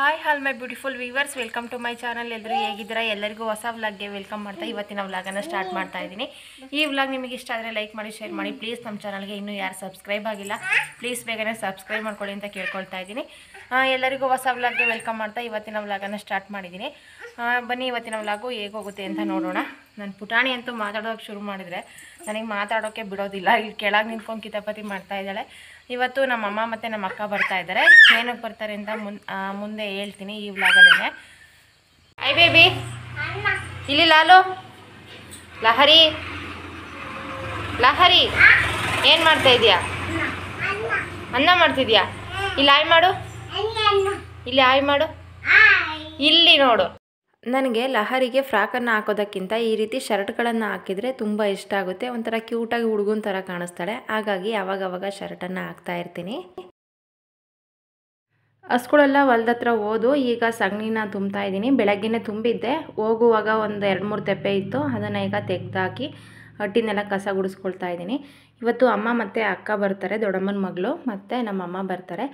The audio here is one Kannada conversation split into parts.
hi all my beautiful viewers welcome to my channel ಎಲ್ಲರೂ ಹೇಗಿದ್ದೀರಾ ಎಲ್ಲರಿಗೂ ಹೊಸ ವ್ಲಾಗ್ಗೆ ವೆಲ್ಕಮ್ ಮಾಡ್ತಾ ಇವತ್ತಿನ ವ್ಲಾಗನ್ನು ಸ್ಟಾರ್ಟ್ ಮಾಡ್ತಾ ಇದ್ದೀನಿ ಈ ವ್ಲಾಗ್ ನಿಮಗೆ ಇಷ್ಟ ಆದರೆ ಲೈಕ್ ಮಾಡಿ ಶೇರ್ ಮಾಡಿ ಪ್ಲೀಸ್ ನಮ್ಮ ಚಾನಲ್ಗೆ ಇನ್ನೂ ಯಾರು ಸಬ್ಸ್ಕ್ರೈಬ್ ಆಗಿಲ್ಲ ಪ್ಲೀಸ್ ಬೇಗನೆ ಸಬ್ಸ್ಕ್ರೈಬ್ ಮಾಡ್ಕೊಳ್ಳಿ ಅಂತ ಕೇಳ್ಕೊಳ್ತಾ ಇದ್ದೀನಿ ಎಲ್ಲರಿಗೂ ಹೊಸ ವ್ಲಾಗ್ಗೆ ವೆಲ್ಕಮ್ ಮಾಡ್ತಾ ಇವತ್ತಿನ ವ್ಲಾಗನ್ನು ಸ್ಟಾರ್ಟ್ ಮಾಡಿದ್ದೀನಿ ಬನ್ನಿ ಇವತ್ತಿನ ವ್ಲಾಗು ಹೇಗೆ ಹೋಗುತ್ತೆ ಅಂತ ನೋಡೋಣ ನಾನು ಪುಟಾಣಿ ಅಂತೂ ಮಾತಾಡೋಕೆ ಶುರು ಮಾಡಿದರೆ ನನಗೆ ಮಾತಾಡೋಕ್ಕೆ ಬಿಡೋದಿಲ್ಲ ಇಲ್ಲಿ ಕೆಳಗೆ ನಿಂತ್ಕೊಂಡು ಕಿತಾಪತಿ ಮಾಡ್ತಾ ಇದ್ದಾಳೆ ಇವತ್ತು ಅಮ್ಮ ಮತ್ತು ನಮ್ಮ ಅಕ್ಕ ಬರ್ತಾ ಇದ್ದಾರೆ ಏನಕ್ಕೆ ಬರ್ತಾರೆ ಅಂತ ಮುಂದೆ ಹೇಳ್ತೀನಿ ಈ ವ್ಲಾಗಲ್ಲೇ ಐ ಬೇಬಿ ಇಲ್ಲಿ ಲಾಲು ಲಹರಿ ಲಹರಿ ಏನು ಮಾಡ್ತಾ ಇದೀಯಾ ಅನ್ನ ಮಾಡ್ತಿದ್ಯಾ ಇಲ್ಲಿ ಆಯ್ ಮಾಡು ಇಲ್ಲಿ ಆಯ್ ಮಾಡು ಇಲ್ಲಿ ನೋಡು ನನಗೆ ಲಹರಿಗೆ ಫ್ರಾಕನ್ನು ಹಾಕೋದಕ್ಕಿಂತ ಈ ರೀತಿ ಶರ್ಟ್ಗಳನ್ನು ಹಾಕಿದರೆ ತುಂಬ ಇಷ್ಟ ಆಗುತ್ತೆ ಒಂಥರ ಕ್ಯೂಟಾಗಿ ಹುಡುಗನ ಥರ ಕಾಣಿಸ್ತಾಳೆ ಹಾಗಾಗಿ ಅವಾಗವಾಗ ಶರ್ಟನ್ನು ಹಾಕ್ತಾ ಇರ್ತೀನಿ ಹಸ್ಗಳೆಲ್ಲ ಹೊಲ್ದ ಓದು ಈಗ ಸಗಣಿನ ತುಂಬ್ತಾ ಇದ್ದೀನಿ ಬೆಳಗ್ಗೆಯೇ ತುಂಬಿದ್ದೆ ಹೋಗುವಾಗ ಒಂದು ಎರಡು ಮೂರು ತೆಪ್ಪೆ ಇತ್ತು ಅದನ್ನು ಈಗ ತೆಗೆದಾಕಿ ಹಟ್ಟಿನೆಲ್ಲ ಕಸ ಗುಡಿಸ್ಕೊಳ್ತಾ ಇದ್ದೀನಿ ಇವತ್ತು ಅಮ್ಮ ಮತ್ತು ಅಕ್ಕ ಬರ್ತಾರೆ ದೊಡ್ಡಮ್ಮನ ಮಗಳು ಮತ್ತು ನಮ್ಮಮ್ಮ ಬರ್ತಾರೆ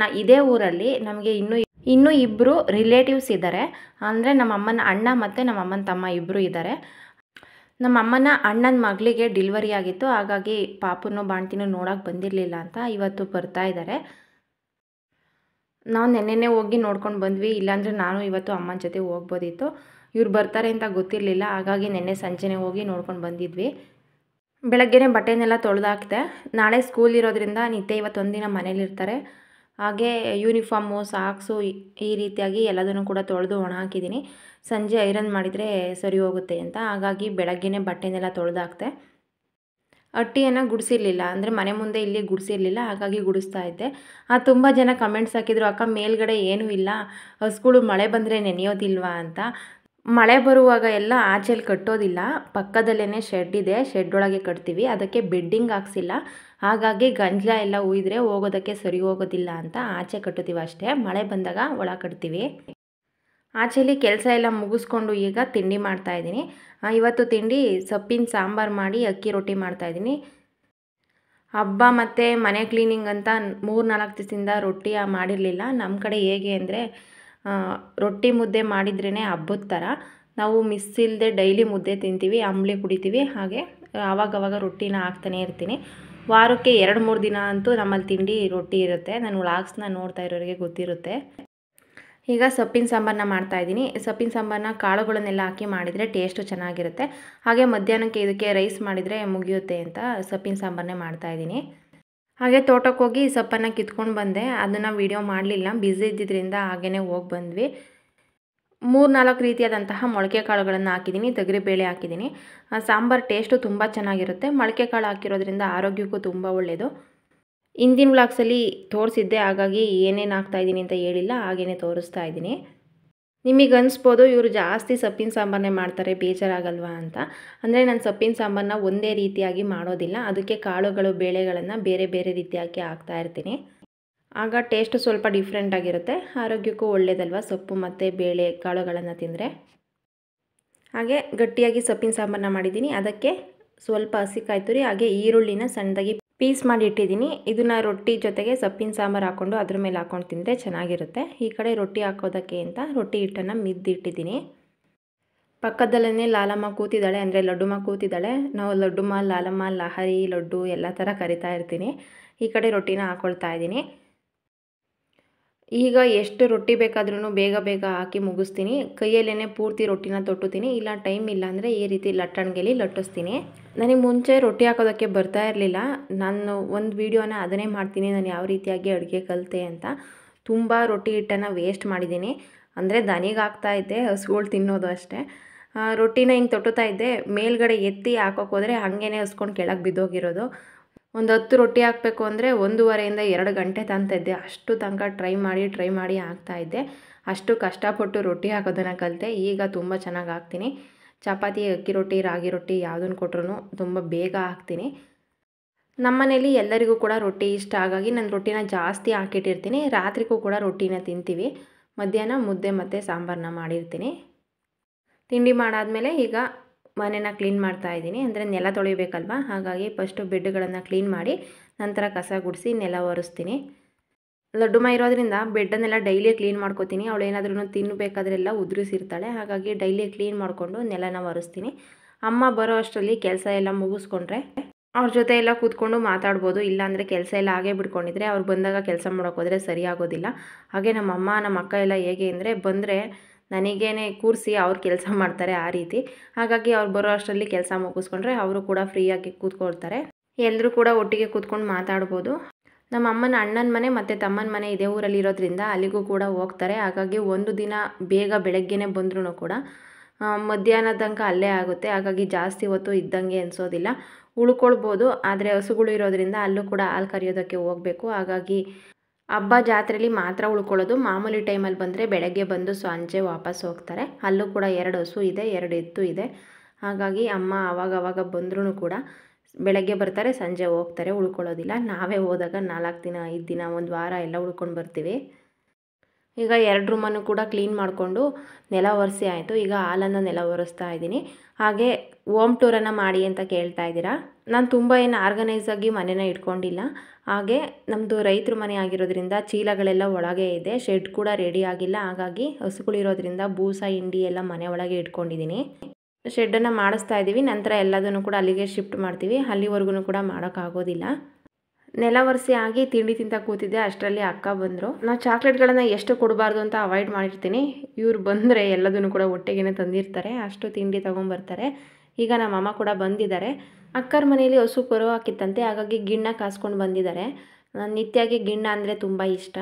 ನಾ ಇದೇ ಊರಲ್ಲಿ ನಮಗೆ ಇನ್ನೂ ಇನ್ನೂ ಇಬ್ಬರು ರಿಲೇಟಿವ್ಸ್ ಇದ್ದಾರೆ ಅಂದರೆ ನಮ್ಮಮ್ಮನ ಅಣ್ಣ ಮತ್ತು ನಮ್ಮಮ್ಮನ ತಮ್ಮ ಇಬ್ಬರು ಇದ್ದಾರೆ ನಮ್ಮಮ್ಮನ ಅಣ್ಣನ ಮಗಳಿಗೆ ಡಿಲ್ವರಿ ಆಗಿತ್ತು ಹಾಗಾಗಿ ಪಾಪನೂ ಬಾಣ್ತಿನೂ ನೋಡೋಕೆ ಬಂದಿರಲಿಲ್ಲ ಅಂತ ಇವತ್ತು ಬರ್ತಾ ಇದ್ದಾರೆ ನಾವು ನೆನ್ನೆನೇ ಹೋಗಿ ನೋಡ್ಕೊಂಡು ಬಂದ್ವಿ ಇಲ್ಲಾಂದರೆ ನಾನು ಇವತ್ತು ಅಮ್ಮನ ಜೊತೆ ಹೋಗ್ಬೋದಿತ್ತು ಇವ್ರು ಬರ್ತಾರೆ ಅಂತ ಗೊತ್ತಿರಲಿಲ್ಲ ಹಾಗಾಗಿ ನೆನ್ನೆ ಸಂಜೆನೇ ಹೋಗಿ ನೋಡ್ಕೊಂಡು ಬಂದಿದ್ವಿ ಬೆಳಗ್ಗೆನೇ ಬಟ್ಟೆನೆಲ್ಲ ತೊಳೆದಾಕ್ತೆ ನಾಳೆ ಸ್ಕೂಲ್ ಇರೋದ್ರಿಂದ ನಿತ್ಯ ಇವತ್ತೊಂದಿನ ಮನೇಲಿರ್ತಾರೆ ಹಾಗೇ ಯೂನಿಫಾರ್ಮು ಸಾಕ್ಸು ಈ ರೀತಿಯಾಗಿ ಎಲ್ಲದನ್ನು ಕೂಡ ತೊಳೆದು ಒಣ ಹಾಕಿದ್ದೀನಿ ಸಂಜೆ ಐರನ್ ಮಾಡಿದರೆ ಸರಿ ಹೋಗುತ್ತೆ ಅಂತ ಹಾಗಾಗಿ ಬೆಳಗ್ಗೆನೇ ಬಟ್ಟೆನೆಲ್ಲ ತೊಳೆದಾಕ್ತೆ ಅಟ್ಟಿಯನ್ನು ಗುಡಿಸಿರ್ಲಿಲ್ಲ ಅಂದರೆ ಮನೆ ಮುಂದೆ ಇಲ್ಲಿ ಗುಡಿಸಿರ್ಲಿಲ್ಲ ಹಾಗಾಗಿ ಗುಡಿಸ್ತಾ ಇದ್ದೆ ಆ ತುಂಬ ಜನ ಕಮೆಂಟ್ಸ್ ಹಾಕಿದ್ರು ಅಕ್ಕ ಮೇಲ್ಗಡೆ ಏನೂ ಇಲ್ಲ ಹಸುಗಳು ಮಳೆ ಬಂದರೆ ನೆನೆಯೋದಿಲ್ವಾ ಅಂತ ಮಳೆ ಬರುವಾಗ ಎಲ್ಲ ಆಚೆಲಿ ಕಟ್ಟೋದಿಲ್ಲ ಪಕ್ಕದಲ್ಲೇ ಶೆಡ್ ಇದೆ ಶೆಡ್ ಒಳಗೆ ಕಟ್ತೀವಿ ಅದಕ್ಕೆ ಬೆಡ್ಡಿಂಗ್ ಹಾಕ್ಸಿಲ್ಲ ಹಾಗಾಗಿ ಗಂಜಲ ಎಲ್ಲ ಉಯ್ದರೆ ಹೋಗೋದಕ್ಕೆ ಸರಿ ಹೋಗೋದಿಲ್ಲ ಅಂತ ಆಚೆ ಕಟ್ಟುತ್ತೀವಿ ಅಷ್ಟೇ ಮಳೆ ಬಂದಾಗ ಒಳ ಕಟ್ತೀವಿ ಆಚೆಲಿ ಕೆಲಸ ಎಲ್ಲ ಮುಗಿಸ್ಕೊಂಡು ಈಗ ತಿಂಡಿ ಮಾಡ್ತಾಯಿದ್ದೀನಿ ಇವತ್ತು ತಿಂಡಿ ಸೊಪ್ಪಿನ ಸಾಂಬಾರು ಮಾಡಿ ಅಕ್ಕಿ ರೊಟ್ಟಿ ಮಾಡ್ತಾಯಿದ್ದೀನಿ ಹಬ್ಬ ಮತ್ತು ಮನೆ ಕ್ಲೀನಿಂಗ್ ಅಂತ ಮೂರು ನಾಲ್ಕು ದಿವಸದಿಂದ ರೊಟ್ಟಿ ಮಾಡಿರಲಿಲ್ಲ ನಮ್ಮ ಕಡೆ ಹೇಗೆ ಅಂದರೆ ರೊಟ್ಟಿ ಮುದ್ದೆ ಮಾಡಿದ್ರೇ ಹಬ್ಬದ ಥರ ನಾವು ಮಿಸ್ ಇಲ್ಲದೆ ಡೈಲಿ ಮುದ್ದೆ ತಿಂತೀವಿ ಅಂಬಲಿ ಕುಡಿತೀವಿ ಹಾಗೆ ಆವಾಗವಾಗ ರೊಟ್ಟಿನ ಹಾಕ್ತಾನೆ ಇರ್ತೀನಿ ವಾರಕ್ಕೆ ಎರಡು ಮೂರು ದಿನ ಅಂತೂ ನಮ್ಮಲ್ಲಿ ತಿಂಡಿ ರೊಟ್ಟಿ ಇರುತ್ತೆ ನಾನು ವ್ಲಾಗ್ಸ್ನ ನೋಡ್ತಾ ಇರೋರಿಗೆ ಗೊತ್ತಿರುತ್ತೆ ಈಗ ಸೊಪ್ಪಿನ ಸಾಂಬಾರನ್ನ ಮಾಡ್ತಾಯಿದ್ದೀನಿ ಸೊಪ್ಪಿನ ಸಾಂಬಾರನ್ನ ಕಾಳುಗಳನ್ನೆಲ್ಲ ಹಾಕಿ ಮಾಡಿದರೆ ಟೇಸ್ಟು ಚೆನ್ನಾಗಿರುತ್ತೆ ಹಾಗೆ ಮಧ್ಯಾಹ್ನಕ್ಕೆ ಇದಕ್ಕೆ ರೈಸ್ ಮಾಡಿದರೆ ಮುಗಿಯುತ್ತೆ ಅಂತ ಸೊಪ್ಪಿನ ಸಾಂಬಾರನ್ನೇ ಮಾಡ್ತಾಯಿದ್ದೀನಿ ಹಾಗೆ ತೋಟಕ್ಕೆ ಹೋಗಿ ಸೊಪ್ಪನ್ನು ಕಿತ್ಕೊಂಡು ಬಂದೆ ಅದನ್ನು ವೀಡಿಯೋ ಮಾಡಲಿಲ್ಲ ಬ್ಯುಸಿ ಇದ್ದಿದ್ದರಿಂದ ಹಾಗೇ ಹೋಗಿ ಬಂದ್ವಿ ಮೂರು ನಾಲ್ಕು ರೀತಿಯಾದಂತಹ ಮೊಳಕೆ ಕಾಳುಗಳನ್ನು ಹಾಕಿದ್ದೀನಿ ತೊಗರಿಬೇಳೆ ಹಾಕಿದ್ದೀನಿ ಸಾಂಬಾರು ಟೇಸ್ಟು ತುಂಬ ಚೆನ್ನಾಗಿರುತ್ತೆ ಮೊಳಕೆ ಕಾಳು ಹಾಕಿರೋದ್ರಿಂದ ಆರೋಗ್ಯಕ್ಕೂ ತುಂಬ ಒಳ್ಳೆಯದು ಹಿಂದಿನ ಬ್ಲಾಕ್ಸಲ್ಲಿ ತೋರಿಸಿದ್ದೆ ಹಾಗಾಗಿ ಏನೇನು ಹಾಕ್ತಾಯಿದ್ದೀನಿ ಅಂತ ಹೇಳಿಲ್ಲ ಹಾಗೇ ತೋರಿಸ್ತಾ ಇದ್ದೀನಿ ನಿಮಗೆ ಅನಿಸ್ಬೋದು ಇವರು ಜಾಸ್ತಿ ಸೊಪ್ಪಿನ ಸಾಂಬಾರನ್ನೇ ಮಾಡ್ತಾರೆ ಬೇಜಾರಾಗಲ್ವಾ ಅಂತ ಅಂದರೆ ನಾನು ಸೊಪ್ಪಿನ ಸಾಂಬಾರನ್ನ ಒಂದೇ ರೀತಿಯಾಗಿ ಮಾಡೋದಿಲ್ಲ ಅದಕ್ಕೆ ಕಾಳುಗಳು ಬೇಳೆಗಳನ್ನು ಬೇರೆ ಬೇರೆ ರೀತಿಯಾಗಿ ಹಾಕ್ತಾ ಇರ್ತೀನಿ ಆಗ ಟೇಸ್ಟ್ ಸ್ವಲ್ಪ ಡಿಫ್ರೆಂಟ್ ಆಗಿರುತ್ತೆ ಆರೋಗ್ಯಕ್ಕೂ ಒಳ್ಳೇದಲ್ವಾ ಸೊಪ್ಪು ಮತ್ತು ಬೇಳೆ ಕಾಳುಗಳನ್ನು ತಿಂದರೆ ಹಾಗೆ ಗಟ್ಟಿಯಾಗಿ ಸೊಪ್ಪಿನ ಸಾಂಬಾರನ್ನ ಮಾಡಿದ್ದೀನಿ ಅದಕ್ಕೆ ಸ್ವಲ್ಪ ಹಸಿ ಕಾಯ್ತುರಿ ಹಾಗೆ ಈರುಳ್ಳಿನ ಸಣ್ಣದಾಗಿ ಪೀಸ್ ಮಾಡಿ ಇಟ್ಟಿದ್ದೀನಿ ಇದನ್ನು ರೊಟ್ಟಿ ಜೊತೆಗೆ ಸೊಪ್ಪಿನ ಸಾಂಬಾರು ಹಾಕ್ಕೊಂಡು ಅದ್ರ ಮೇಲೆ ಹಾಕ್ಕೊಂಡು ತಿಂದರೆ ಚೆನ್ನಾಗಿರುತ್ತೆ ಈ ಕಡೆ ರೊಟ್ಟಿ ಹಾಕೋದಕ್ಕೆ ಅಂತ ರೊಟ್ಟಿ ಹಿಟ್ಟನ್ನು ಮಿದ್ದಿಟ್ಟಿದ್ದೀನಿ ಪಕ್ಕದಲ್ಲೇ ಲಾಲಮ್ಮ ಕೂತಿದ್ದಾಳೆ ಅಂದರೆ ಲಡ್ಡುಮ್ಮ ಕೂತಿದ್ದಾಳೆ ನಾವು ಲಡ್ಡುಮ್ಮ ಲಾಲಮ್ಮ ಲಹರಿ ಲಡ್ಡು ಎಲ್ಲ ಥರ ಕರಿತಾ ಇರ್ತೀನಿ ಈ ಕಡೆ ರೊಟ್ಟಿನ ಹಾಕ್ಕೊಳ್ತಾ ಇದ್ದೀನಿ ಈಗ ಎಷ್ಟು ರೊಟ್ಟಿ ಬೇಕಾದ್ರೂ ಬೇಗ ಬೇಗ ಹಾಕಿ ಮುಗಿಸ್ತೀನಿ ಕೈಯಲ್ಲೇ ಪೂರ್ತಿ ರೊಟ್ಟಿನ ತೊಟ್ಟುತ್ತೀನಿ ಇಲ್ಲ ಟೈಮ್ ಇಲ್ಲ ಅಂದರೆ ಈ ರೀತಿ ಲಟ್ಟಣಿಗೆಲಿ ಲಟ್ಟಿಸ್ತೀನಿ ನನಗೆ ಮುಂಚೆ ರೊಟ್ಟಿ ಹಾಕೋದಕ್ಕೆ ಬರ್ತಾ ಇರಲಿಲ್ಲ ನಾನು ಒಂದು ವೀಡಿಯೋನ ಅದನ್ನೇ ಮಾಡ್ತೀನಿ ನಾನು ಯಾವ ರೀತಿಯಾಗಿ ಅಡುಗೆ ಕಲಿತೆ ಅಂತ ತುಂಬ ರೊಟ್ಟಿ ಹಿಟ್ಟನ್ನು ವೇಸ್ಟ್ ಮಾಡಿದ್ದೀನಿ ಅಂದರೆ ದನಿಗೆ ಹಾಕ್ತಾ ಇದ್ದೆ ಹಸುಗಳು ತಿನ್ನೋದು ಅಷ್ಟೇ ರೊಟ್ಟಿನ ಹಿಂಗೆ ತೊಟ್ಟುತ್ತಾ ಇದ್ದೆ ಮೇಲ್ಗಡೆ ಎತ್ತಿ ಹಾಕೋಕ್ಕೋದ್ರೆ ಹಾಗೇನೆ ಹಸ್ಕೊಂಡು ಕೆಳಗೆ ಬಿದ್ದೋಗಿರೋದು ಒಂದು ಹತ್ತು ರೊಟ್ಟಿ ಹಾಕಬೇಕು ಅಂದರೆ ಒಂದೂವರೆಯಿಂದ ಎರಡು ಗಂಟೆ ತಂತ ಇದ್ದೆ ಅಷ್ಟು ತನಕ ಟ್ರೈ ಮಾಡಿ ಟ್ರೈ ಮಾಡಿ ಇದ್ದೆ ಅಷ್ಟು ಕಷ್ಟಪಟ್ಟು ರೊಟ್ಟಿ ಹಾಕೋದನ್ನು ಕಲಿತೆ ಈಗ ತುಂಬ ಚೆನ್ನಾಗಿ ಹಾಕ್ತೀನಿ ಚಪಾತಿ ಅಕ್ಕಿ ರೊಟ್ಟಿ ರಾಗಿ ರೊಟ್ಟಿ ಯಾವುದನ್ನು ಕೊಟ್ರೂ ತುಂಬ ಬೇಗ ಹಾಕ್ತೀನಿ ಮನೇಲಿ ಎಲ್ಲರಿಗೂ ಕೂಡ ರೊಟ್ಟಿ ಇಷ್ಟ ಹಾಗಾಗಿ ನಾನು ರೊಟ್ಟಿನ ಜಾಸ್ತಿ ಹಾಕಿಟ್ಟಿರ್ತೀನಿ ರಾತ್ರಿಗೂ ಕೂಡ ರೊಟ್ಟಿನ ತಿಂತೀವಿ ಮಧ್ಯಾಹ್ನ ಮುದ್ದೆ ಮತ್ತು ಸಾಂಬಾರನ್ನ ಮಾಡಿರ್ತೀನಿ ತಿಂಡಿ ಮಾಡಾದಮೇಲೆ ಈಗ ಮನೇನ ಕ್ಲೀನ್ ಮಾಡ್ತಾ ಇದ್ದೀನಿ ಅಂದರೆ ನೆಲ ತೊಳಿಬೇಕಲ್ವ ಹಾಗಾಗಿ ಫಸ್ಟು ಬೆಡ್ಗಳನ್ನು ಕ್ಲೀನ್ ಮಾಡಿ ನಂತರ ಕಸ ಗುಡಿಸಿ ನೆಲ ಒರೆಸ್ತೀನಿ ಲಡ್ಡುಮ ಇರೋದ್ರಿಂದ ಬೆಡ್ಡನ್ನೆಲ್ಲ ಡೈಲಿ ಕ್ಲೀನ್ ಮಾಡ್ಕೋತೀನಿ ಅವಳು ಏನಾದ್ರೂ ತಿನ್ನಬೇಕಾದ್ರೆಲ್ಲ ಉದುರಿಸಿರ್ತಾಳೆ ಹಾಗಾಗಿ ಡೈಲಿ ಕ್ಲೀನ್ ಮಾಡಿಕೊಂಡು ನೆಲನ ಒರೆಸ್ತೀನಿ ಅಮ್ಮ ಬರೋ ಅಷ್ಟರಲ್ಲಿ ಕೆಲಸ ಎಲ್ಲ ಮುಗಿಸ್ಕೊಂಡ್ರೆ ಅವ್ರ ಜೊತೆ ಎಲ್ಲ ಕೂತ್ಕೊಂಡು ಮಾತಾಡ್ಬೋದು ಇಲ್ಲಾಂದರೆ ಕೆಲಸ ಎಲ್ಲ ಹಾಗೆ ಬಿಡ್ಕೊಂಡಿದ್ರೆ ಅವ್ರು ಬಂದಾಗ ಕೆಲಸ ಮಾಡೋಕ್ಕೋದ್ರೆ ಸರಿಯಾಗೋದಿಲ್ಲ ಹಾಗೆ ನಮ್ಮ ಅಮ್ಮ ನಮ್ಮ ಅಕ್ಕ ಎಲ್ಲ ಹೇಗೆ ಅಂದರೆ ಬಂದರೆ ನನಗೇನೆ ಕೂರಿಸಿ ಅವ್ರು ಕೆಲಸ ಮಾಡ್ತಾರೆ ಆ ರೀತಿ ಹಾಗಾಗಿ ಅವ್ರು ಬರೋ ಅಷ್ಟರಲ್ಲಿ ಕೆಲಸ ಮುಗಿಸ್ಕೊಂಡ್ರೆ ಅವರು ಕೂಡ ಫ್ರೀಯಾಗಿ ಕೂತ್ಕೊಳ್ತಾರೆ ಎಲ್ಲರೂ ಕೂಡ ಒಟ್ಟಿಗೆ ಕೂತ್ಕೊಂಡು ಮಾತಾಡ್ಬೋದು ನಮ್ಮ ಅಮ್ಮನ ಅಣ್ಣನ ಮನೆ ಮತ್ತು ತಮ್ಮನ ಮನೆ ಇದೇ ಊರಲ್ಲಿ ಇರೋದ್ರಿಂದ ಅಲ್ಲಿಗೂ ಕೂಡ ಹೋಗ್ತಾರೆ ಹಾಗಾಗಿ ಒಂದು ದಿನ ಬೇಗ ಬೆಳಗ್ಗೆನೇ ಬಂದ್ರೂ ಕೂಡ ಮಧ್ಯಾಹ್ನದ ತನಕ ಅಲ್ಲೇ ಆಗುತ್ತೆ ಹಾಗಾಗಿ ಜಾಸ್ತಿ ಹೊತ್ತು ಇದ್ದಂಗೆ ಅನಿಸೋದಿಲ್ಲ ಉಳ್ಕೊಳ್ಬೋದು ಆದರೆ ಹಸುಗಳು ಇರೋದ್ರಿಂದ ಅಲ್ಲೂ ಕೂಡ ಹಾಲು ಕರೆಯೋದಕ್ಕೆ ಹೋಗಬೇಕು ಹಾಗಾಗಿ ಹಬ್ಬ ಜಾತ್ರೆಯಲ್ಲಿ ಮಾತ್ರ ಉಳ್ಕೊಳ್ಳೋದು ಮಾಮೂಲಿ ಟೈಮಲ್ಲಿ ಬಂದರೆ ಬೆಳಗ್ಗೆ ಬಂದು ಸಂಜೆ ವಾಪಸ್ ಹೋಗ್ತಾರೆ ಅಲ್ಲೂ ಕೂಡ ಎರಡು ಹಸು ಇದೆ ಎರಡು ಎತ್ತು ಇದೆ ಹಾಗಾಗಿ ಅಮ್ಮ ಅವಾಗ ಬಂದ್ರೂ ಕೂಡ ಬೆಳಗ್ಗೆ ಬರ್ತಾರೆ ಸಂಜೆ ಹೋಗ್ತಾರೆ ಉಳ್ಕೊಳ್ಳೋದಿಲ್ಲ ನಾವೇ ಹೋದಾಗ ನಾಲ್ಕು ದಿನ ಐದು ದಿನ ಒಂದು ವಾರ ಎಲ್ಲ ಉಳ್ಕೊಂಡು ಬರ್ತೀವಿ ಈಗ ಎರಡು ರೂಮನ್ನು ಕೂಡ ಕ್ಲೀನ್ ಮಾಡಿಕೊಂಡು ನೆಲ ಒರೆಸಿ ಆಯಿತು ಈಗ ಹಾಲನ್ನು ನೆಲ ಒರೆಸ್ತಾ ಇದ್ದೀನಿ ಹಾಗೆ ಓಮ್ ಟೂರನ್ನು ಮಾಡಿ ಅಂತ ಕೇಳ್ತಾ ಇದ್ದೀರಾ ನಾನು ತುಂಬ ಏನು ಆರ್ಗನೈಸ್ ಆಗಿ ಮನೇನ ಇಟ್ಕೊಂಡಿಲ್ಲ ಹಾಗೆ ನಮ್ಮದು ರೈತರು ಮನೆ ಆಗಿರೋದ್ರಿಂದ ಚೀಲಗಳೆಲ್ಲ ಒಳಗೆ ಇದೆ ಶೆಡ್ ಕೂಡ ರೆಡಿ ಆಗಿಲ್ಲ ಹಾಗಾಗಿ ಹಸುಗಳಿರೋದ್ರಿಂದ ಬೂಸ ಹಿಂಡಿ ಎಲ್ಲ ಮನೆ ಒಳಗೆ ಇಟ್ಕೊಂಡಿದ್ದೀನಿ ಶೆಡ್ಡನ್ನು ಮಾಡಿಸ್ತಾ ಇದ್ದೀವಿ ನಂತರ ಎಲ್ಲದನ್ನು ಕೂಡ ಅಲ್ಲಿಗೆ ಶಿಫ್ಟ್ ಮಾಡ್ತೀವಿ ಅಲ್ಲಿವರೆಗೂ ಕೂಡ ಮಾಡೋಕ್ಕಾಗೋದಿಲ್ಲ ನೆಲ ಆಗಿ ತಿಂಡಿ ತಿಂತ ಕೂತಿದ್ದೆ ಅಷ್ಟರಲ್ಲಿ ಅಕ್ಕ ಬಂದರು ನಾವು ಚಾಕ್ಲೇಟ್ಗಳನ್ನು ಎಷ್ಟು ಕೊಡಬಾರ್ದು ಅಂತ ಅವಾಯ್ಡ್ ಮಾಡಿರ್ತೀನಿ ಇವ್ರು ಬಂದರೆ ಎಲ್ಲದನ್ನು ಕೂಡ ಒಟ್ಟಿಗೆ ತಂದಿರ್ತಾರೆ ಅಷ್ಟು ತಿಂಡಿ ತೊಗೊಂಬರ್ತಾರೆ ಈಗ ನಮ್ಮ ಅಮ್ಮ ಕೂಡ ಬಂದಿದ್ದಾರೆ ಅಕ್ಕರ ಮನೆಯಲ್ಲಿ ಹಸು ಹಾಕಿತ್ತಂತೆ ಹಾಗಾಗಿ ಗಿಣ್ಣ ಕಾಸ್ಕೊಂಡು ಬಂದಿದ್ದಾರೆ ನಿತ್ಯಾಗಿ ಗಿಣ್ಣ ಅಂದರೆ ತುಂಬ ಇಷ್ಟ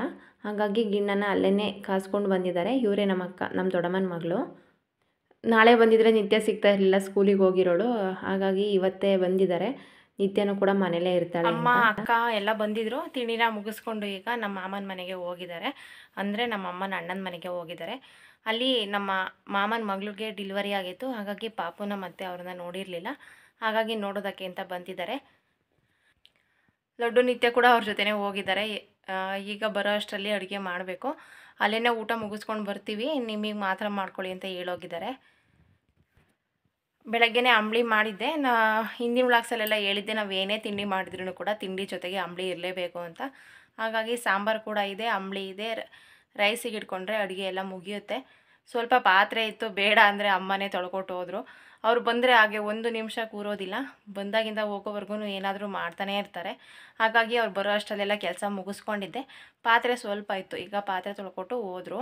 ಹಾಗಾಗಿ ಗಿಣ್ಣನ ಅಲ್ಲೇ ಕಾಸ್ಕೊಂಡು ಬಂದಿದ್ದಾರೆ ಇವರೇ ನಮ್ಮ ಅಕ್ಕ ನಮ್ಮ ದೊಡ್ಡಮ್ಮನ ಮಗಳು ನಾಳೆ ಬಂದಿದ್ದರೆ ನಿತ್ಯ ಸಿಗ್ತಾ ಇರಲಿಲ್ಲ ಸ್ಕೂಲಿಗೆ ಹೋಗಿರೋಳು ಹಾಗಾಗಿ ಇವತ್ತೇ ಬಂದಿದ್ದಾರೆ ನಿತ್ಯನೂ ಕೂಡ ಮನೇಲೇ ಇರ್ತಾಳೆ ಅಮ್ಮ ಅಕ್ಕ ಎಲ್ಲ ಬಂದಿದ್ರು ತಿಂಡಿನ ಮುಗಿಸ್ಕೊಂಡು ಈಗ ನಮ್ಮ ಮಾಮನ ಮನೆಗೆ ಹೋಗಿದ್ದಾರೆ ಅಂದರೆ ನಮ್ಮ ಅಮ್ಮನ ಅಣ್ಣನ ಮನೆಗೆ ಹೋಗಿದ್ದಾರೆ ಅಲ್ಲಿ ನಮ್ಮ ಮಾಮನ ಮಗಳಿಗೆ ಡಿಲಿವರಿ ಆಗಿತ್ತು ಹಾಗಾಗಿ ಪಾಪುನ ಮತ್ತೆ ಅವ್ರನ್ನ ನೋಡಿರಲಿಲ್ಲ ಹಾಗಾಗಿ ನೋಡೋದಕ್ಕೆ ಅಂತ ಬಂದಿದ್ದಾರೆ ಲಡ್ಡು ನಿತ್ಯ ಕೂಡ ಅವ್ರ ಜೊತೆನೇ ಹೋಗಿದ್ದಾರೆ ಈಗ ಬರೋ ಅಷ್ಟರಲ್ಲಿ ಅಡುಗೆ ಮಾಡಬೇಕು ಅಲ್ಲೇನೇ ಊಟ ಮುಗಿಸ್ಕೊಂಡು ಬರ್ತೀವಿ ನಿಮಗೆ ಮಾತ್ರ ಮಾಡ್ಕೊಳ್ಳಿ ಅಂತ ಹೇಳೋಗಿದ್ದಾರೆ ಬೆಳಗ್ಗೆನೇ ಅಂಬಳಿ ಮಾಡಿದ್ದೆ ನಾ ಹಿಂದಿನ ವ್ಲಾಗ್ಸಲ್ಲೆಲ್ಲ ಹೇಳಿದ್ದೆ ನಾವು ಏನೇ ತಿಂಡಿ ಮಾಡಿದ್ರೂ ಕೂಡ ತಿಂಡಿ ಜೊತೆಗೆ ಅಂಬಳಿ ಇರಲೇಬೇಕು ಅಂತ ಹಾಗಾಗಿ ಸಾಂಬಾರು ಕೂಡ ಇದೆ ಅಂಬಳಿ ಇದೆ ರೈಸಿಗೆ ಇಟ್ಕೊಂಡ್ರೆ ಅಡುಗೆ ಎಲ್ಲ ಮುಗಿಯುತ್ತೆ ಸ್ವಲ್ಪ ಪಾತ್ರೆ ಇತ್ತು ಬೇಡ ಅಂದರೆ ಅಮ್ಮನೇ ತೊಳ್ಕೊಟ್ಟು ಹೋದರು ಅವ್ರು ಬಂದರೆ ಹಾಗೆ ಒಂದು ನಿಮಿಷ ಕೂರೋದಿಲ್ಲ ಬಂದಾಗಿಂದ ಹೋಗೋವರೆಗೂ ಏನಾದರೂ ಮಾಡ್ತಾನೇ ಇರ್ತಾರೆ ಹಾಗಾಗಿ ಅವ್ರು ಬರೋ ಅಷ್ಟಲ್ಲೆಲ್ಲ ಕೆಲಸ ಮುಗಿಸ್ಕೊಂಡಿದ್ದೆ ಪಾತ್ರೆ ಸ್ವಲ್ಪ ಇತ್ತು ಈಗ ಪಾತ್ರೆ ತೊಳ್ಕೊಟ್ಟು ಹೋದರು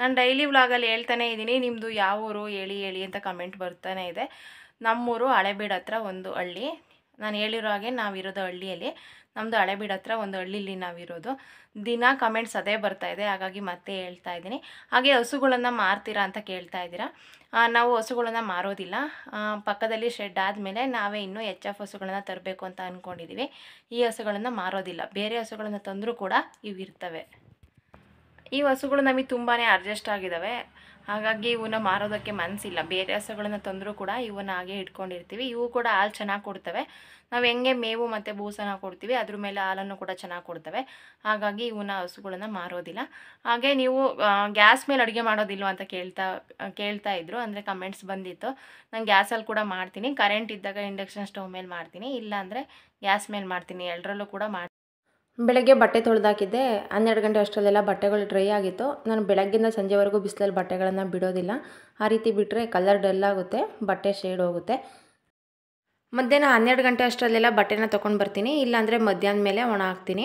ನಾನು ಡೈಲಿ ವ್ಲಾಗಲ್ಲಿ ಹೇಳ್ತಾನೆ ಇದ್ದೀನಿ ನಿಮ್ಮದು ಯಾವ ಊರು ಹೇಳಿ ಹೇಳಿ ಅಂತ ಕಮೆಂಟ್ ಬರ್ತಾನೆ ಇದೆ ನಮ್ಮೂರು ಹಳೆಬೀಡ್ ಹತ್ರ ಒಂದು ಹಳ್ಳಿ ನಾನು ಹೇಳಿರೋ ಹಾಗೆ ನಾವಿರೋದು ಹಳ್ಳಿಯಲ್ಲಿ ನಮ್ಮದು ಹಳೆಬೀಡ್ ಹತ್ರ ಒಂದು ಹಳ್ಳಿಲಿ ನಾವಿರೋದು ದಿನ ಕಮೆಂಟ್ಸ್ ಅದೇ ಬರ್ತಾ ಇದೆ ಹಾಗಾಗಿ ಮತ್ತೆ ಹೇಳ್ತಾ ಇದ್ದೀನಿ ಹಾಗೆ ಹಸುಗಳನ್ನು ಮಾರ್ತೀರಾ ಅಂತ ಕೇಳ್ತಾ ಇದ್ದೀರಾ ನಾವು ಹಸುಗಳನ್ನು ಮಾರೋದಿಲ್ಲ ಪಕ್ಕದಲ್ಲಿ ಶೆಡ್ ಆದಮೇಲೆ ನಾವೇ ಇನ್ನೂ ಎಚ್ ಎಫ್ ಹಸುಗಳನ್ನು ತರಬೇಕು ಅಂತ ಅಂದ್ಕೊಂಡಿದ್ದೀವಿ ಈ ಹಸುಗಳನ್ನು ಮಾರೋದಿಲ್ಲ ಬೇರೆ ಹಸುಗಳನ್ನು ತಂದರೂ ಕೂಡ ಇವಿರ್ತವೆ ಈ ಹಸುಗಳು ನಮಗೆ ತುಂಬಾ ಅಡ್ಜಸ್ಟ್ ಆಗಿದ್ದಾವೆ ಹಾಗಾಗಿ ಇವನ್ನ ಮಾರೋದಕ್ಕೆ ಮನಸ್ಸಿಲ್ಲ ಬೇರೆ ಹಸುಗಳನ್ನ ತಂದರೂ ಕೂಡ ಇವನ್ನ ಹಾಗೆ ಇಟ್ಕೊಂಡಿರ್ತೀವಿ ಇವು ಕೂಡ ಹಾಲು ಚೆನ್ನಾಗಿ ಕೊಡ್ತವೆ ನಾವು ಹೆಂಗೆ ಮೇವು ಮತ್ತು ಬೂಸನ ಕೊಡ್ತೀವಿ ಅದ್ರ ಮೇಲೆ ಹಾಲನ್ನು ಕೂಡ ಚೆನ್ನಾಗಿ ಕೊಡ್ತವೆ ಹಾಗಾಗಿ ಇವನ್ನ ಹಸುಗಳನ್ನು ಮಾರೋದಿಲ್ಲ ಹಾಗೆ ನೀವು ಗ್ಯಾಸ್ ಮೇಲೆ ಅಡುಗೆ ಮಾಡೋದಿಲ್ವ ಅಂತ ಕೇಳ್ತಾ ಕೇಳ್ತಾ ಇದ್ರು ಅಂದರೆ ಕಮೆಂಟ್ಸ್ ಬಂದಿತ್ತು ನಾನು ಗ್ಯಾಸಲ್ಲಿ ಕೂಡ ಮಾಡ್ತೀನಿ ಕರೆಂಟ್ ಇದ್ದಾಗ ಇಂಡಕ್ಷನ್ ಸ್ಟವ್ ಮೇಲೆ ಮಾಡ್ತೀನಿ ಇಲ್ಲಾಂದರೆ ಗ್ಯಾಸ್ ಮೇಲೆ ಮಾಡ್ತೀನಿ ಎಲ್ಲರಲ್ಲೂ ಕೂಡ ಮಾಡ್ತೀನಿ ಬೆಳಗ್ಗೆ ಬಟ್ಟೆ ತೊಳೆದಾಕಿದ್ದೆ ಹನ್ನೆರಡು ಗಂಟೆ ಅಷ್ಟರಲ್ಲೆಲ್ಲ ಬಟ್ಟೆಗಳು ಡ್ರೈ ಆಗಿತ್ತು ನಾನು ಬೆಳಗ್ಗಿಂದ ಸಂಜೆವರೆಗೂ ಬಿಸಿಲಲ್ಲಿ ಬಟ್ಟೆಗಳನ್ನು ಬಿಡೋದಿಲ್ಲ ಆ ರೀತಿ ಬಿಟ್ಟರೆ ಕಲರ್ ಡಲ್ ಆಗುತ್ತೆ ಬಟ್ಟೆ ಶೇಡ್ ಹೋಗುತ್ತೆ ಮಧ್ಯಾಹ್ನ ಹನ್ನೆರಡು ಗಂಟೆ ಅಷ್ಟರಲ್ಲೆಲ್ಲ ಬಟ್ಟೆನ ತೊಗೊಂಡು ಬರ್ತೀನಿ ಇಲ್ಲಾಂದರೆ ಮಧ್ಯಾಹ್ನ ಮೇಲೆ ಒಣ ಹಾಕ್ತೀನಿ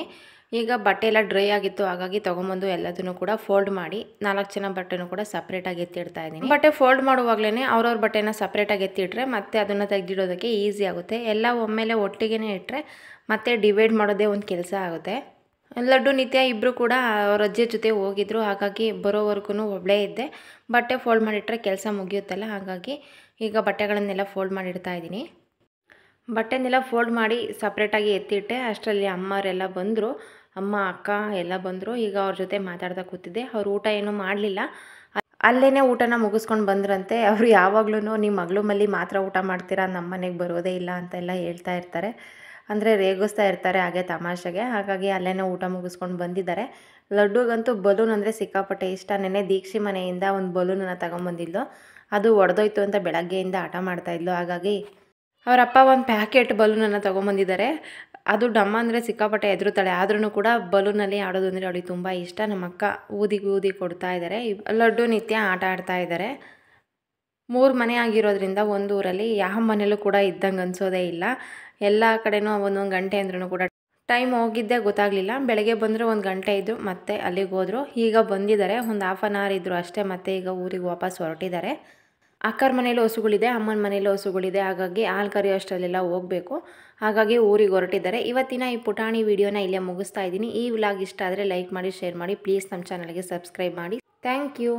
ಈಗ ಬಟ್ಟೆ ಎಲ್ಲ ಡ್ರೈ ಆಗಿತ್ತು ಹಾಗಾಗಿ ತೊಗೊಂಬಂದು ಎಲ್ಲದನ್ನು ಕೂಡ ಫೋಲ್ಡ್ ಮಾಡಿ ನಾಲ್ಕು ಜನ ಬಟ್ಟೆನೂ ಕೂಡ ಸಪ್ರೇಟಾಗಿ ಎತ್ತಿಡ್ತಾ ಇದ್ದೀನಿ ಬಟ್ಟೆ ಫೋಲ್ಡ್ ಮಾಡುವಾಗಲೇ ಅವ್ರವ್ರ ಬಟ್ಟೆನ ಸಪ್ರೇಟಾಗಿ ಎತ್ತಿಟ್ರೆ ಮತ್ತೆ ಅದನ್ನು ತೆಗೆದಿಡೋದಕ್ಕೆ ಈಸಿ ಆಗುತ್ತೆ ಎಲ್ಲ ಒಮ್ಮೆಲೆ ಒಟ್ಟಿಗೆ ಇಟ್ಟರೆ ಮತ್ತೆ ಡಿವೈಡ್ ಮಾಡೋದೇ ಒಂದು ಕೆಲಸ ಆಗುತ್ತೆ ಲಡ್ಡು ನಿತ್ಯ ಇಬ್ಬರು ಕೂಡ ಅವ್ರ ಅಜ್ಜಿ ಜೊತೆ ಹೋಗಿದ್ರು ಹಾಗಾಗಿ ಬರೋವರೆಗೂ ಒಬ್ಬಳೇ ಇದ್ದೆ ಬಟ್ಟೆ ಫೋಲ್ಡ್ ಮಾಡಿಟ್ರೆ ಕೆಲಸ ಮುಗಿಯುತ್ತಲ್ಲ ಹಾಗಾಗಿ ಈಗ ಬಟ್ಟೆಗಳನ್ನೆಲ್ಲ ಫೋಲ್ಡ್ ಮಾಡಿಡ್ತಾ ಇದ್ದೀನಿ ಬಟ್ಟೆನೆಲ್ಲ ಫೋಲ್ಡ್ ಮಾಡಿ ಸಪ್ರೇಟಾಗಿ ಎತ್ತಿಟ್ಟೆ ಅಷ್ಟರಲ್ಲಿ ಅಮ್ಮವರೆಲ್ಲ ಬಂದರು ಅಮ್ಮ ಅಕ್ಕ ಎಲ್ಲ ಬಂದರು ಈಗ ಅವ್ರ ಜೊತೆ ಮಾತಾಡ್ತಾ ಕೂತಿದ್ದೆ ಅವ್ರು ಊಟ ಏನೂ ಮಾಡಲಿಲ್ಲ ಅಲ್ಲೇ ಊಟನ ಮುಗಿಸ್ಕೊಂಡು ಬಂದ್ರಂತೆ ಅವರು ಯಾವಾಗಲೂ ನಿಮ್ಮ ಮಗಳು ಮಲ್ಲಿ ಮಾತ್ರ ಊಟ ಮಾಡ್ತೀರಾ ನಮ್ಮ ಮನೆಗೆ ಬರೋದೇ ಇಲ್ಲ ಅಂತೆಲ್ಲ ಹೇಳ್ತಾ ಇರ್ತಾರೆ ಅಂದರೆ ರೇಗಿಸ್ತಾ ಇರ್ತಾರೆ ಹಾಗೆ ತಮಾಷೆಗೆ ಹಾಗಾಗಿ ಅಲ್ಲೇ ಊಟ ಮುಗಿಸ್ಕೊಂಡು ಬಂದಿದ್ದಾರೆ ಲಡ್ಡುಗಂತೂ ಬಲೂನ್ ಅಂದರೆ ಸಿಕ್ಕಾಪಟ್ಟೆ ಇಷ್ಟ ನೆನೆ ದೀಕ್ಷಿ ಮನೆಯಿಂದ ಒಂದು ಬಲೂನನ್ನು ತಗೊಂಬಂದಿದ್ಲು ಅದು ಒಡೆದೋಯ್ತು ಅಂತ ಬೆಳಗ್ಗೆಯಿಂದ ಆಟ ಮಾಡ್ತಾಯಿದ್ಲು ಹಾಗಾಗಿ ಅವರಪ್ಪ ಒಂದು ಪ್ಯಾಕೆಟ್ ಬಲೂನನ್ನು ತೊಗೊಂಬಂದಿದ್ದಾರೆ ಅದು ಡಮ್ಮ ಅಂದರೆ ಸಿಕ್ಕಾಪಟ್ಟೆ ಎದುರುತ್ತಾಳೆ ಆದ್ರೂ ಕೂಡ ಬಲೂನಲ್ಲಿ ಆಡೋದು ಅಂದರೆ ಅವಳಿಗೆ ತುಂಬ ಇಷ್ಟ ನಮ್ಮ ಅಕ್ಕ ಊದಿ ಊದಿ ಕೊಡ್ತಾ ಇದ್ದಾರೆ ಲಡ್ಡು ನಿತ್ಯ ಆಟ ಆಡ್ತಾ ಇದ್ದಾರೆ ಮೂರು ಮನೆ ಆಗಿರೋದ್ರಿಂದ ಒಂದು ಊರಲ್ಲಿ ಯಾವ ಮನೇಲೂ ಕೂಡ ಇದ್ದಂಗೆ ಅನಿಸೋದೇ ಇಲ್ಲ ಎಲ್ಲ ಕಡೆನೂ ಒಂದೊಂದು ಗಂಟೆ ಅಂದ್ರೂ ಕೂಡ ಟೈಮ್ ಹೋಗಿದ್ದೇ ಗೊತ್ತಾಗಲಿಲ್ಲ ಬೆಳಗ್ಗೆ ಬಂದರೆ ಒಂದು ಗಂಟೆ ಇದ್ದು ಮತ್ತೆ ಅಲ್ಲಿಗೆ ಹೋದರು ಈಗ ಬಂದಿದ್ದಾರೆ ಒಂದು ಹಾಫ್ ಆನ್ ಅವರ್ ಇದ್ದರು ಅಷ್ಟೇ ಮತ್ತೆ ಈಗ ಊರಿಗೆ ವಾಪಸ್ ಹೊರಟಿದ್ದಾರೆ ಅಕ್ಕರ ಮನೇಲಿ ಹಸುಗಳಿದೆ ಅಮ್ಮನ ಮನೇಲಿ ಹಸುಗಳಿದೆ ಹಾಗಾಗಿ ಹಾಲು ಕರೆಯೋಷ್ಟರಲ್ಲೆಲ್ಲ ಅಷ್ಟರಲ್ಲೆಲ್ಲ ಹೋಗಬೇಕು ಹಾಗಾಗಿ ಊರಿಗೆ ಹೊರಟಿದ್ದಾರೆ ಇವತ್ತಿನ ಈ ಪುಟಾಣಿ ವಿಡಿಯೋನ ಇಲ್ಲೇ ಮುಗಿಸ್ತಾ ಇದ್ದೀನಿ ಈ ವ್ಲಾಗ್ ಇಷ್ಟ ಆದರೆ ಲೈಕ್ ಮಾಡಿ ಶೇರ್ ಮಾಡಿ ಪ್ಲೀಸ್ ನಮ್ಮ ಚಾನಲ್ಗೆ ಸಬ್ಸ್ಕ್ರೈಬ್ ಮಾಡಿ ಥ್ಯಾಂಕ್ ಯು